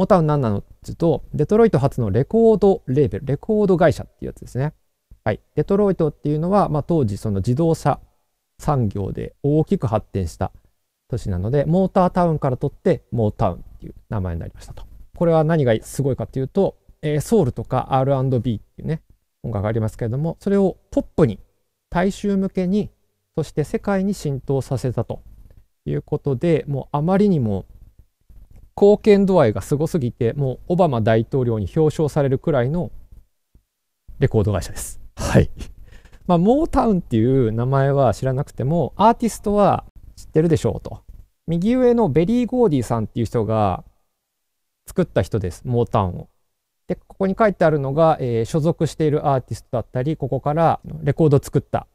モタウン何なのって言うと、デトロイト発のレコードレーベル、レコード会社っていうやつですね。はい。デトロイトっていうのは、まあ、当時その自動車産業で大きく発展した都市なので、モータータウンから取ってモータウンっていう名前になりましたと。これは何がすごいかっていうと、えー、ソウルとか R&B っていうね、音楽がありますけれども、それをポップに、大衆向けに、そして世界に浸透させたということで、もうあまりにも貢献度合いがすごすぎてもうオバマ大統領に表彰されるくらいのレコード会社です。はい まあ、モータウンっていう名前は知らなくてもアーティストは知ってるでしょうと。右上のベリー・ゴーディさんっていう人が作った人ですモータウンを。でここに書いてあるのが、えー、所属しているアーティストだったりここからレコード作った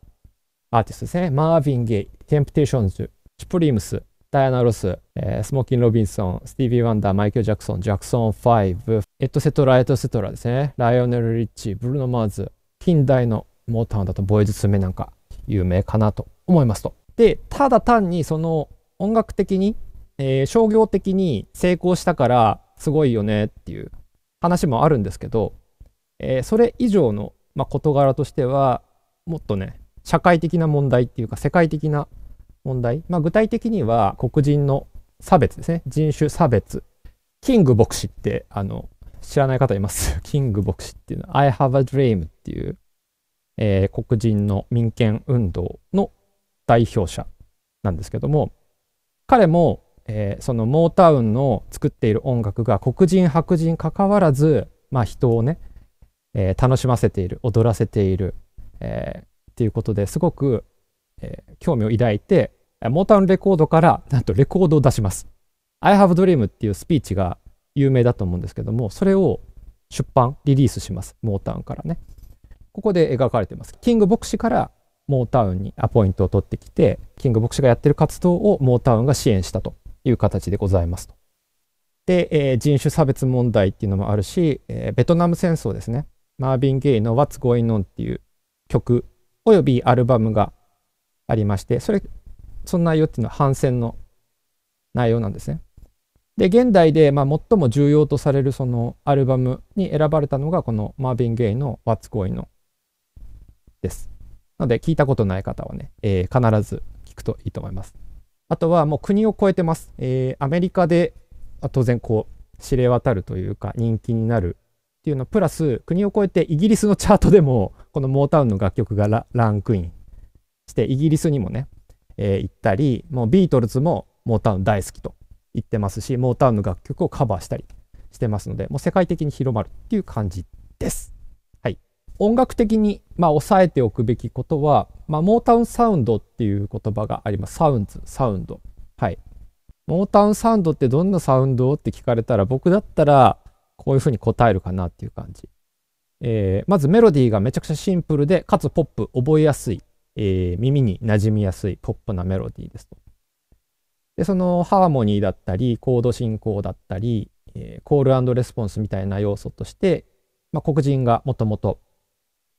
アーティストですねマーヴィン・ゲイテンプテーションズシュプリームスダイアナ・ロス、えー、スモーキン・ロビンソン、スティービー・ワンダー、マイケル・ジャクソン、ジャクソン5、エトセトラ、エトセトラですね。ライオネル・リッチ、ブルーノ・マーズ、近代のモーターンだとボーイズ・スメなんか有名かなと思いますと。で、ただ単にその音楽的に、えー、商業的に成功したからすごいよねっていう話もあるんですけど、えー、それ以上の、まあ、事柄としては、もっとね、社会的な問題っていうか世界的な問題、まあ、具体的には黒人の差別ですね人種差別キング牧師ってあの知らない方います キング牧師っていうのは I have a dream っていう、えー、黒人の民権運動の代表者なんですけども彼も、えー、そのモータウンの作っている音楽が黒人白人かかわらず、まあ、人をね、えー、楽しませている踊らせている、えー、っていうことですごくえー、興味を抱いて、モータウンレコードからなんとレコードを出します。I have dream っていうスピーチが有名だと思うんですけども、それを出版、リリースします。モータウンからね。ここで描かれています。キング牧師からモータウンにアポイントを取ってきて、キング牧師がやってる活動をモータウンが支援したという形でございますと。で、えー、人種差別問題っていうのもあるし、えー、ベトナム戦争ですね。マービン・ゲイの What's Going On っていう曲およびアルバムがありまして、それ、その内容っていうのは反戦の内容なんですね。で、現代で、まあ、最も重要とされるそのアルバムに選ばれたのが、このマーヴィン・ゲイの What's Going です。なので、聞いたことない方はね、えー、必ず聞くといいと思います。あとは、もう国を超えてます。えー、アメリカで、当然、こう、知れ渡るというか、人気になるっていうの、プラス、国を超えてイギリスのチャートでも、このモータウンの楽曲がランクインしてイギリスにもね、えー、行ったりもうビートルズもモータウン大好きと言ってますしモータウンの楽曲をカバーしたりしてますのでもう世界的に広まるっていう感じです。はい、音楽的に、まあ、押さえておくべきことは、まあ、モータウンサウンドっていう言葉がありますサウンズサウンド。はい、モータウンサウンドってどんなサウンドって聞かれたら僕だったらこういうふうに答えるかなっていう感じ。えー、まずメロディーがめちゃくちゃシンプルでかつポップ覚えやすいえー、耳に馴染みやすいポップなメロディーですと。で、そのハーモニーだったり、コード進行だったり、えー、コールレスポンスみたいな要素として、まあ、黒人がもともと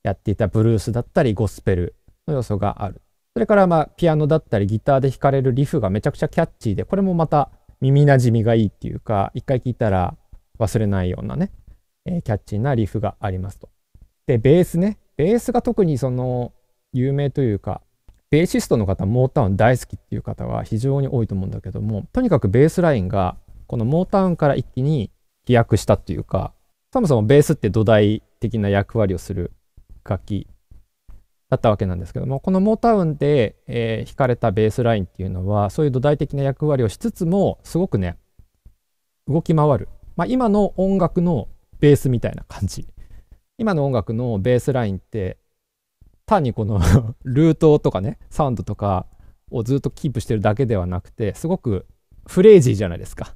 やっていたブルースだったり、ゴスペルの要素がある。それから、まあ、ピアノだったり、ギターで弾かれるリフがめちゃくちゃキャッチーで、これもまた耳馴染みがいいっていうか、一回聴いたら忘れないようなね、えー、キャッチーなリフがありますと。で、ベースね。ベースが特にその、有名というかベーシストの方モータウン大好きっていう方は非常に多いと思うんだけどもとにかくベースラインがこのモータウンから一気に飛躍したっていうかそもそもベースって土台的な役割をする楽器だったわけなんですけどもこのモータウンで、えー、弾かれたベースラインっていうのはそういう土台的な役割をしつつもすごくね動き回る、まあ、今の音楽のベースみたいな感じ今の音楽のベースラインって単にこの ルートとかね、サウンドとかをずっとキープしてるだけではなくて、すごくフレージーじゃないですか。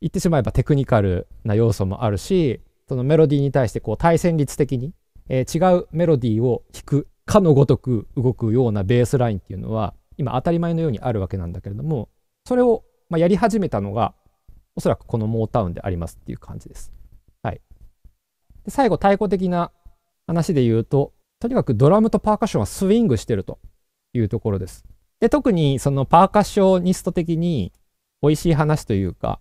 言ってしまえばテクニカルな要素もあるし、そのメロディーに対してこう対戦率的に、えー、違うメロディーを弾くかのごとく動くようなベースラインっていうのは、今当たり前のようにあるわけなんだけれども、それをまあやり始めたのが、おそらくこのモータウンでありますっていう感じです。はい。で最後、対抗的な話で言うと、とにかくドラムとパーカッションはスイングしてるというところです。で、特にそのパーカッショニスト的に美味しい話というか、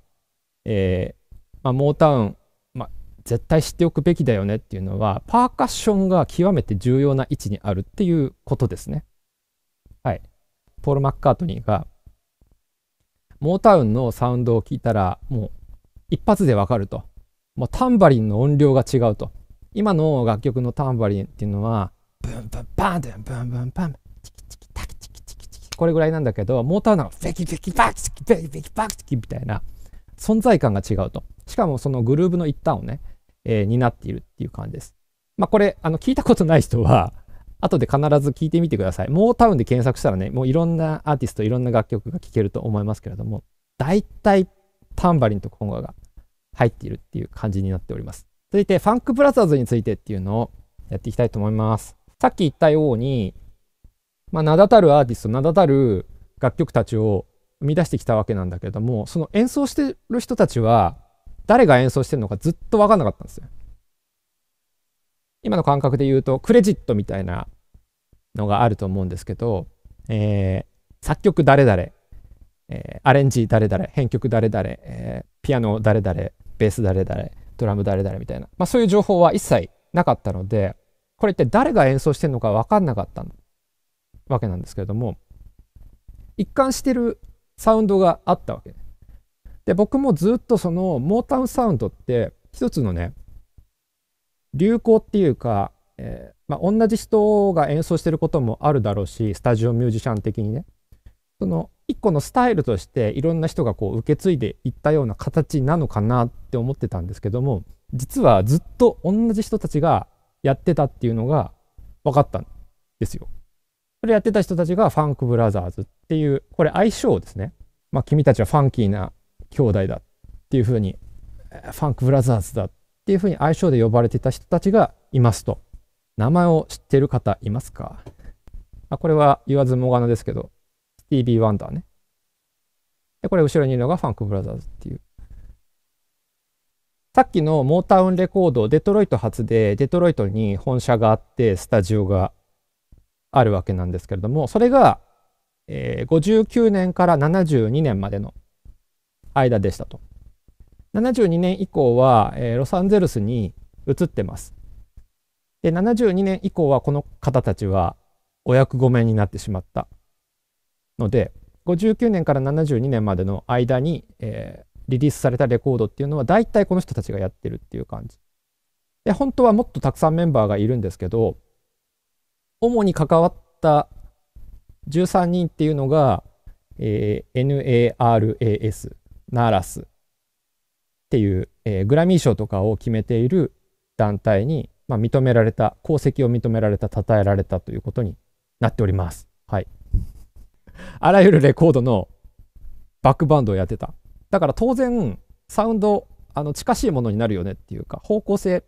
えー、まあ、モータウン、まあ、絶対知っておくべきだよねっていうのは、パーカッションが極めて重要な位置にあるっていうことですね。はい。ポール・マッカートニーが、モータウンのサウンドを聞いたら、もう一発でわかると。もうタンバリンの音量が違うと。今の楽曲のタンバリンっていうのはブンブンパンブンブンブンパンチキチキタキチキチキチキこれぐらいなんだけどモーターなんフェキフェキパクチキフェキフェキパクチキみたいな存在感が違うとしかもそのグルーブの一端をね、えー、担っているっていう感じですまあこれあの聞いたことない人は後で必ず聞いてみてくださいモータウンで検索したらねもういろんなアーティストいろんな楽曲が聴けると思いますけれども大体タンバリンとコンガが入っているっていう感じになっております続いて、ファンクブラザーズについてっていうのをやっていきたいと思います。さっき言ったように、まあ、名だたるアーティスト、名だたる楽曲たちを生み出してきたわけなんだけども、その演奏してる人たちは、誰が演奏してるのかずっと分かんなかったんですよ。今の感覚で言うと、クレジットみたいなのがあると思うんですけど、えー、作曲誰々、えー、アレンジ誰々、編曲誰々、えー、ピアノ誰々、ベース誰々、ドラム誰々みたいな、まあ、そういう情報は一切なかったのでこれって誰が演奏してるのか分かんなかったわけなんですけれども一貫してるサウンドがあったわけで、で僕もずっとそのモータウンサウンドって一つのね流行っていうか、えー、まあ、同じ人が演奏してることもあるだろうしスタジオミュージシャン的にねその一個のスタイルとしていろんな人がこう受け継いでいったような形なのかなって思ってたんですけども実はずっと同じ人たちがやってたっていうのが分かったんですよ。それやってた人たちがファンクブラザーズっていうこれ相性ですね。まあ、君たちはファンキーな兄弟だっていうふうにファンクブラザーズだっていうふうに相性で呼ばれてた人たちがいますと。名前を知ってる方いますかあこれは言わずもがなですけどス、ティービー・ワンダーね。で、これ後ろにいるのがファンク・ブラザーズっていう。さっきのモータウンレコード、デトロイト発で、デトロイトに本社があって、スタジオがあるわけなんですけれども、それが、えー、59年から72年までの間でしたと。72年以降は、えー、ロサンゼルスに移ってます。で72年以降はこの方たちはお役御免になってしまったので59年から72年までの間に、えー、リリースされたレコードっていうのは大体この人たちがやってるっていう感じで本当はもっとたくさんメンバーがいるんですけど主に関わった13人っていうのが、えー、NARAS ナーラスっていう、えー、グラミー賞とかを決めている団体に、まあ、認められた功績を認められた称えられたということになっております。はいあらゆるレコードのバックバンドをやってた。だから当然、サウンド、あの、近しいものになるよねっていうか、方向性、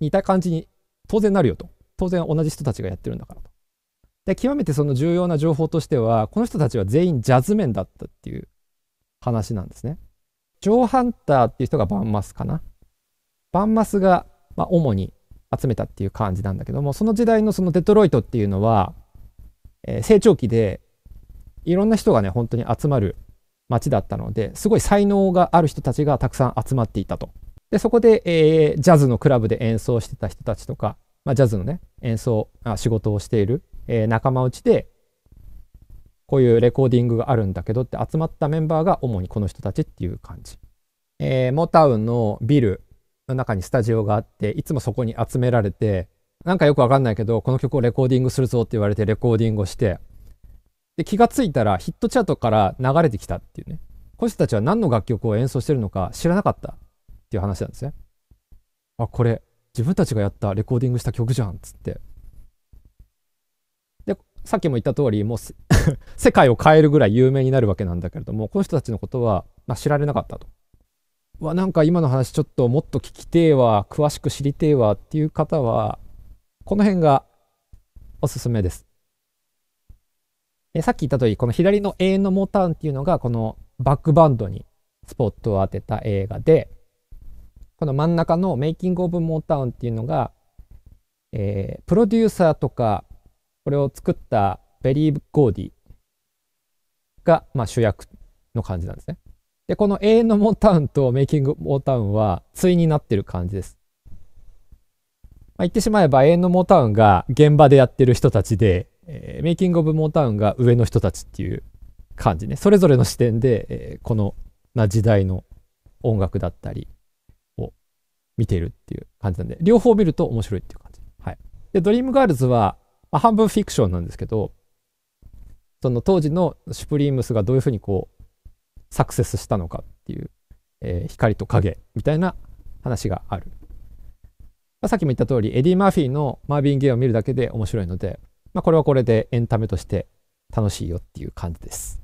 似た感じに当然なるよと。当然同じ人たちがやってるんだからと。で、極めてその重要な情報としては、この人たちは全員ジャズ面だったっていう話なんですね。ジョー・ハンターっていう人がバンマスかな。バンマスが、まあ、主に集めたっていう感じなんだけども、その時代のそのデトロイトっていうのは、え成長期でいろんな人がね本当に集まる街だったのですごい才能がある人たちがたくさん集まっていたと。でそこで、えー、ジャズのクラブで演奏してた人たちとか、まあ、ジャズのね演奏あ仕事をしている、えー、仲間内でこういうレコーディングがあるんだけどって集まったメンバーが主にこの人たちっていう感じ。えー、モータウンのビルの中にスタジオがあっていつもそこに集められてなんかよくわかんないけど、この曲をレコーディングするぞって言われてレコーディングをして、で、気が付いたらヒットチャートから流れてきたっていうね。この人たちは何の楽曲を演奏してるのか知らなかったっていう話なんですね。あ、これ、自分たちがやったレコーディングした曲じゃんっつって。で、さっきも言った通り、もう 世界を変えるぐらい有名になるわけなんだけれども、この人たちのことは、まあ、知られなかったと。うわ、なんか今の話ちょっともっと聞きてえわ、詳しく知りてえわっていう方は、この辺がおすすめです。さっき言った通り、この左の永遠のモーターンっていうのが、このバックバンドにスポットを当てた映画で、この真ん中のメイキング・オブ・モータウンっていうのが、えー、プロデューサーとか、これを作ったベリー・ゴーディが、まあ、主役の感じなんですね。で、この永遠のモータウンとメイキング・モータウンは対になってる感じです。言ってしまえば永遠のモータウンが現場でやってる人たちで、えー、メイキング・オブ・モータウンが上の人たちっていう感じねそれぞれの視点で、えー、このな時代の音楽だったりを見ているっていう感じなんで両方見ると面白いっていう感じ。はい、でドリームガールズは、まあ、半分フィクションなんですけどその当時のシュプリームスがどういうふうにこうサクセスしたのかっていう、えー、光と影みたいな話があるまあ、さっきも言った通り、エディ・マーフィーのマービン・ゲイを見るだけで面白いので、まあ、これはこれでエンタメとして楽しいよっていう感じです。